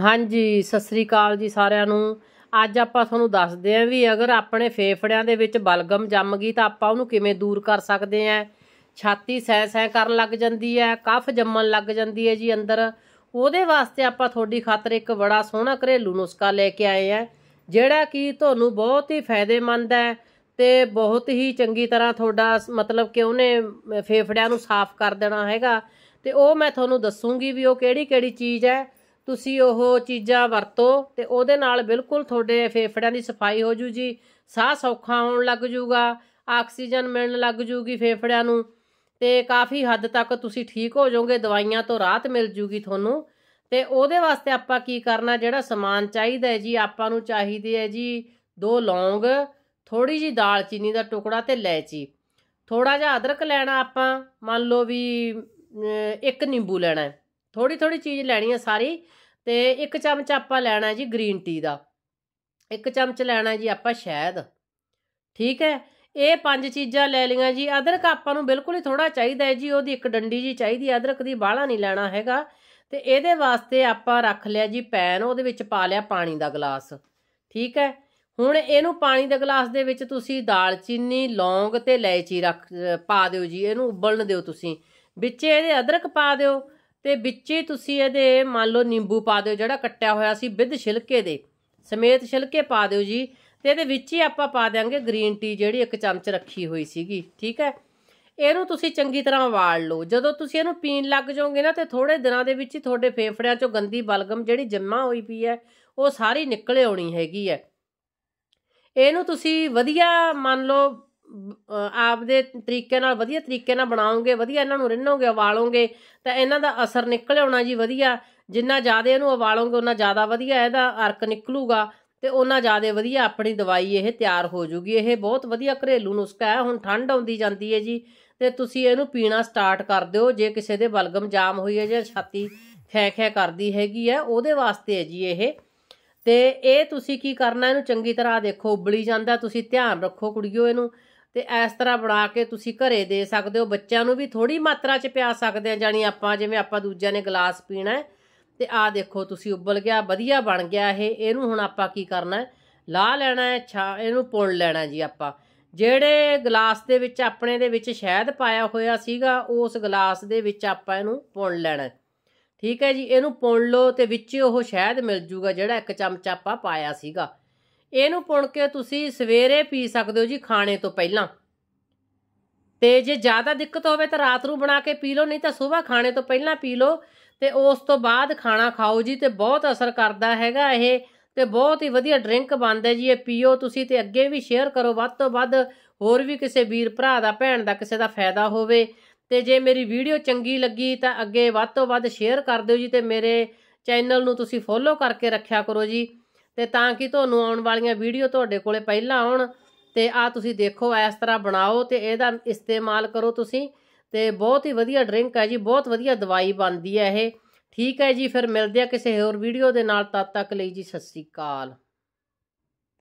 ਹਾਂਜੀ ਸਤਿ ਸ੍ਰੀ ਅਕਾਲ ਜੀ ਸਾਰਿਆਂ ਨੂੰ ਅੱਜ ਆਪਾਂ ਤੁਹਾਨੂੰ ਦੱਸਦੇ ਆਂ ਵੀ ਅਗਰ ਆਪਣੇ ਫੇਫੜਿਆਂ ਦੇ ਵਿੱਚ ਬਲਗਮ ਜੰਮ ਗਈ ਤਾਂ ਆਪਾਂ ਉਹਨੂੰ ਕਿਵੇਂ ਦੂਰ ਕਰ ਸਕਦੇ ਆਂ ਛਾਤੀ ਸੈ ਸੈ ਕਰਨ ਲੱਗ ਜਾਂਦੀ ਹੈ ਕਫ ਜੰਮਣ ਲੱਗ ਜਾਂਦੀ ਹੈ ਜੀ ਅੰਦਰ ਉਹਦੇ ਵਾਸਤੇ ਆਪਾਂ ਤੁਹਾਡੀ ਖਾਤਰ ਇੱਕ ਬੜਾ ਸੋਹਣਾ ਘਰੇਲੂ ਨੁਸਖਾ ਲੈ ਕੇ ਆਏ ਆਂ ਜਿਹੜਾ ਕਿ ਤੁਹਾਨੂੰ ਬਹੁਤ ਹੀ ਫਾਇਦੇਮੰਦ ਹੈ ਤੇ ਬਹੁਤ ਹੀ ਚੰਗੀ ਤਰ੍ਹਾਂ ਤੁਹਾਡਾ ਮਤਲਬ ਕਿ ਉਹਨੇ ਫੇਫੜਿਆਂ ਨੂੰ ਸਾਫ਼ ਕਰ ਦੇਣਾ ਹੈਗਾ ਤੇ ਉਹ ਮੈਂ ਤੁਹਾਨੂੰ ਦੱਸੂਗੀ ਵੀ ਉਹ ਕਿਹੜੀ ਕਿਹੜੀ ਚੀਜ਼ ਹੈ ਤੁਸੀਂ ਉਹ ਚੀਜ਼ਾਂ ਵਰਤੋ ਤੇ ਉਹਦੇ ਨਾਲ ਬਿਲਕੁਲ ਤੁਹਾਡੇ ਫੇਫੜਿਆਂ ਦੀ ਸਫਾਈ ਹੋ ਜੂ ਜੀ ਸਾਹ ਸੌਖਾ ਹੋਣ ਲੱਗ ਜੂਗਾ ਆਕਸੀਜਨ ਮਿਲਣ ਲੱਗ ਜੂਗੀ ਫੇਫੜਿਆਂ ਨੂੰ ਤੇ ਕਾਫੀ ਹੱਦ ਤੱਕ ਤੁਸੀਂ ਠੀਕ ਹੋ ਜਾਓਗੇ ਦਵਾਈਆਂ ਤੋਂ ਰਾਹਤ ਮਿਲ ਜੂਗੀ ਤੁਹਾਨੂੰ ਤੇ ਉਹਦੇ ਵਾਸਤੇ ਆਪਾਂ ਕੀ ਕਰਨਾ ਜਿਹੜਾ ਸਮਾਨ ਚਾਹੀਦਾ ਹੈ ਜੀ ਆਪਾਂ ਨੂੰ ਚਾਹੀਦੀ ਹੈ ਜੀ ਦੋ ਲੌਂਗ ਥੋੜੀ ਜੀ ਦਾਲ ਚੀਨੀ ਦਾ ਟੁਕੜਾ ਤੇ ਲੈਚੀ ਥੋੜਾ ਜਿਹਾ ਅਦਰਕ ਲੈਣਾ ਆਪਾਂ ਮੰਨ ਲਓ ਵੀ ਇੱਕ ਨਿੰਬੂ ਲੈਣਾ ਹੈ ਥੋੜੀ ਥੋੜੀ ਚੀਜ਼ ਲੈਣੀ ਆ ਸਾਰੀ ਤੇ ਇੱਕ ਚਮਚ ਆਪਾਂ ਲੈਣਾ ਜੀ ਗ੍ਰੀਨ ਟੀ ਦਾ ਇੱਕ ਚਮਚ ਲੈਣਾ ਜੀ ਆਪਾਂ ਸ਼ਹਿਦ ਠੀਕ ਹੈ ਇਹ ਪੰਜ ਚੀਜ਼ਾਂ ਲੈ ਲਈਆਂ ਜੀ ਅਦਰਕ ਆਪਾਂ ਨੂੰ ਬਿਲਕੁਲ ਹੀ ਥੋੜਾ ਚਾਹੀਦਾ ਹੈ ਜੀ ਉਹਦੀ ਇੱਕ ਡੰਡੀ ਜੀ ਚਾਹੀਦੀ ਅਦਰਕ ਦੀ ਬਾਹਲਾ ਨਹੀਂ ਲੈਣਾ ਹੈਗਾ ਤੇ ਇਹਦੇ ਵਾਸਤੇ ਆਪਾਂ ਰੱਖ ਲਿਆ ਜੀ ਪੈਨ ਉਹਦੇ ਵਿੱਚ ਪਾ ਲਿਆ ਪਾਣੀ ਦਾ ਗਲਾਸ ਠੀਕ ਹੈ ਹੁਣ ਇਹਨੂੰ ਪਾਣੀ ਦੇ ਗਲਾਸ ਦੇ ਵਿੱਚ ਤੁਸੀਂ ਦਾਲਚੀਨੀ ਲੌਂਗ ਤੇ ਇਲਾਇਚੀ ਰੱਖ ਪਾ ਦਿਓ ਜੀ ਇਹਨੂੰ ਉਬਲਣ ਦਿਓ ਤੁਸੀਂ ਵਿੱਚ ਇਹਦੇ ਅਦਰਕ ਪਾ ਦਿਓ ਤੇ ਵਿੱਚੇ ਤੁਸੀਂ ਇਹਦੇ ਮੰਨ ਲਓ ਨਿੰਬੂ ਪਾ ਦਿਓ ਜਿਹੜਾ ਕੱਟਿਆ ਹੋਇਆ ਸੀ ਵਿਦ ਛਿਲਕੇ ਦੇ ਸਮੇਤ ਛਿਲਕੇ ਪਾ ਦਿਓ ਜੀ ਤੇ ਇਹਦੇ ਵਿੱਚ ਹੀ ਆਪਾਂ ਪਾ ਦੇਾਂਗੇ ਗ੍ਰੀਨ ਟੀ ਜਿਹੜੀ ਇੱਕ ਚਮਚ ਰੱਖੀ ਹੋਈ ਸੀਗੀ ਠੀਕ ਹੈ ਇਹਨੂੰ ਤੁਸੀਂ ਚੰਗੀ ਤਰ੍ਹਾਂ ਵਾਲ ਲਓ ਜਦੋਂ ਤੁਸੀਂ ਇਹਨੂੰ ਪੀਣ ਲੱਗ ਜਾਓਗੇ ਨਾ ਤੇ ਥੋੜੇ ਦਿਨਾਂ ਦੇ ਵਿੱਚ ਹੀ ਤੁਹਾਡੇ ਫੇਫੜਿਆਂ 'ਚੋਂ ਗੰਦੀ ਬਲਗਮ ਜਿਹੜੀ ਜੰਮਾ ਹੋਈ ਪਈ ਹੈ ਉਹ ਸਾਰੀ ਨਿਕਲੇ ਆਉਣੀ ਹੈਗੀ ਹੈ ਇਹਨੂੰ ਤੁਸੀਂ ਵਧੀਆ ਮੰਨ ਲਓ ਆਪਦੇ ਤਰੀਕੇ ਨਾਲ ਵਧੀਆ ਤਰੀਕੇ ਨਾਲ ਬਣਾਉਂਗੇ ਵਧੀਆ ਇਹਨਾਂ ਨੂੰ ਰਿੰਨੋਗੇ ਉਬਾਲੋਗੇ ਤਾਂ ਇਹਨਾਂ ਦਾ ਅਸਰ ਨਿਕਲ ਆਉਣਾ ਜੀ ਵਧੀਆ ਜਿੰਨਾ ਜ਼ਿਆਦਾ ਇਹਨੂੰ ਉਬਾਲੋਗੇ ਉਹਨਾਂ ਜ਼ਿਆਦਾ ਵਧੀਆ ਇਹਦਾ ਅਰਕ ਨਿਕਲੂਗਾ ਤੇ ਉਹਨਾਂ ਜ਼ਿਆਦਾ ਵਧੀਆ ਆਪਣੀ ਦਵਾਈ ਇਹ ਤਿਆਰ ਹੋ ਜੂਗੀ ਇਹ ਬਹੁਤ ਵਧੀਆ ਘਰੇਲੂ ਨੁਸਖਾ ਹੈ ਹੁਣ ਠੰਡ ਆਉਂਦੀ ਜਾਂਦੀ ਹੈ ਜੀ ਤੇ ਤੁਸੀਂ ਇਹਨੂੰ ਪੀਣਾ ਸਟਾਰਟ ਕਰ ਦਿਓ ਜੇ ਕਿਸੇ ਦੇ ਬਲਗਮ ਜਾਮ ਹੋਈ ਹੈ ਜਾਂ ਛਾਤੀ ਖੈ ਖੈ ਕਰਦੀ ਹੈਗੀ ਹੈ ਉਹਦੇ ਵਾਸਤੇ ਹੈ ਜੀ ਇਹ ਤੇ ਇਹ ਤੁਸੀਂ ਕੀ ਕਰਨਾ ਇਹਨੂੰ ਚੰਗੀ ਤਰ੍ਹਾਂ ਦੇਖੋ ਉਬਲੀ ਜਾਂਦਾ ਤੁਸੀਂ ਧਿਆਨ ਰੱਖੋ ਕੁੜੀਓ ਇਹਨੂੰ ਤੇ ਇਸ ਤਰ੍ਹਾਂ ਬਣਾ ਕੇ ਤੁਸੀਂ ਘਰੇ ਦੇ ਸਕਦੇ ਹੋ ਬੱਚਿਆਂ ਨੂੰ ਵੀ ਥੋੜੀ ਮਾਤਰਾ 'ਚ ਪਿਆ ਸਕਦੇ ਆ ਜਾਨੀ ਆਪਾਂ ਜਿਵੇਂ ਆਪਾਂ ਦੂਜਿਆਂ ਨੇ ਗਲਾਸ ਪੀਣਾ ਤੇ ਆ ਦੇਖੋ ਤੁਸੀਂ ਉਬਲ ਗਿਆ ਵਧੀਆ ਬਣ ਗਿਆ ਇਹ ਇਹਨੂੰ ਹੁਣ ਆਪਾਂ ਕੀ ਕਰਨਾ ਲਾ ਲੈਣਾ ਹੈ ਛਾ ਇਹਨੂੰ ਪੁਣ ਲੈਣਾ ਜੀ ਆਪਾਂ ਜਿਹੜੇ ਗਲਾਸ ਦੇ ਵਿੱਚ ਆਪਣੇ ਦੇ ਵਿੱਚ ਸ਼ਹਿਦ ਪਾਇਆ ਹੋਇਆ ਸੀਗਾ ਉਸ ਗਲਾਸ ਦੇ ਵਿੱਚ ਆਪਾਂ ਇਹਨੂੰ ਪੁਣ ਲੈਣਾ ਠੀਕ ਹੈ ਜੀ ਇਹਨੂੰ ਪੁਣ ਲਓ ਤੇ ਵਿੱਚ ਉਹ ਸ਼ਹਿਦ ਮਿਲ ਜੂਗਾ ਜਿਹੜਾ ਇੱਕ ਚਮਚਾ ਆਪਾਂ ਪਾਇਆ ਸੀਗਾ ਇਹਨੂੰ ਪੁਣ ਕੇ ਤੁਸੀਂ ਸਵੇਰੇ ਪੀ ਸਕਦੇ ਹੋ ਜੀ ਖਾਣੇ ਤੋਂ ਪਹਿਲਾਂ ਤੇ ਜੇ ਜ਼ਿਆਦਾ ਦਿੱਕਤ ਹੋਵੇ ਤਾਂ ਰਾਤ ਨੂੰ ਬਣਾ ਕੇ ਪੀ ਲਓ ਨਹੀਂ ਤਾਂ ਸਵੇਰ ਖਾਣੇ ਤੋਂ ਪਹਿਲਾਂ ਪੀ ਲਓ ਤੇ ਉਸ ਤੋਂ ਬਾਅਦ ਖਾਣਾ ਖਾਓ ਜੀ ਤੇ ਬਹੁਤ ਅਸਰ ਕਰਦਾ ਹੈਗਾ ਇਹ ਤੇ ਬਹੁਤ ਹੀ ਵਧੀਆ ਡਰਿੰਕ ਬਣਦਾ ਜੀ ਇਹ ਪੀਓ ਤੁਸੀਂ ਤੇ ਅੱਗੇ ਵੀ ਸ਼ੇਅਰ ਕਰੋ ਵੱਧ ਤੋਂ ਵੱਧ ਹੋਰ ਵੀ ਕਿਸੇ ਵੀਰ ਭਰਾ ਦਾ ਭੈਣ ਦਾ ਕਿਸੇ ਦਾ ਫਾਇਦਾ ਹੋਵੇ ਤੇ ਜੇ ਮੇਰੀ ਵੀਡੀਓ ਚੰਗੀ ਲੱਗੀ ਤਾਂ ਅੱਗੇ ਵੱਧ ਤੋਂ ਵੱਧ ਸ਼ੇਅਰ ਕਰ ਦਿਓ ਜੀ ਤੇ ਮੇਰੇ ਚੈਨਲ ਨੂੰ ਤੁਸੀਂ ਫੋਲੋ ਕਰਕੇ ਰੱਖਿਆ ਕਰੋ ਜੀ ਤੇ ਤਾਂ ਕਿ ਤੁਹਾਨੂੰ ਆਉਣ ਵਾਲੀਆਂ ਵੀਡੀਓ ਤੁਹਾਡੇ ਕੋਲੇ ਪਹਿਲਾਂ ਆਉਣ ਤੇ ਆ ਤੁਸੀਂ ਦੇਖੋ ਇਸ ਤਰ੍ਹਾਂ ਬਣਾਓ ਤੇ ਇਹਦਾ ਇਸਤੇਮਾਲ ਕਰੋ ਤੁਸੀਂ ਤੇ ਬਹੁਤ ਹੀ ਵਧੀਆ ਡਰਿੰਕ ਹੈ ਜੀ ਬਹੁਤ ਵਧੀਆ ਦਵਾਈ ਬਣਦੀ ਹੈ ਇਹ ਠੀਕ ਹੈ ਜੀ ਫਿਰ ਮਿਲਦੇ ਆ ਕਿਸੇ ਹੋਰ ਵੀਡੀਓ ਦੇ ਨਾਲ ਤਦ ਤੱਕ ਲਈ ਜੀ ਸਤਿ ਸ੍ਰੀ ਅਕਾਲ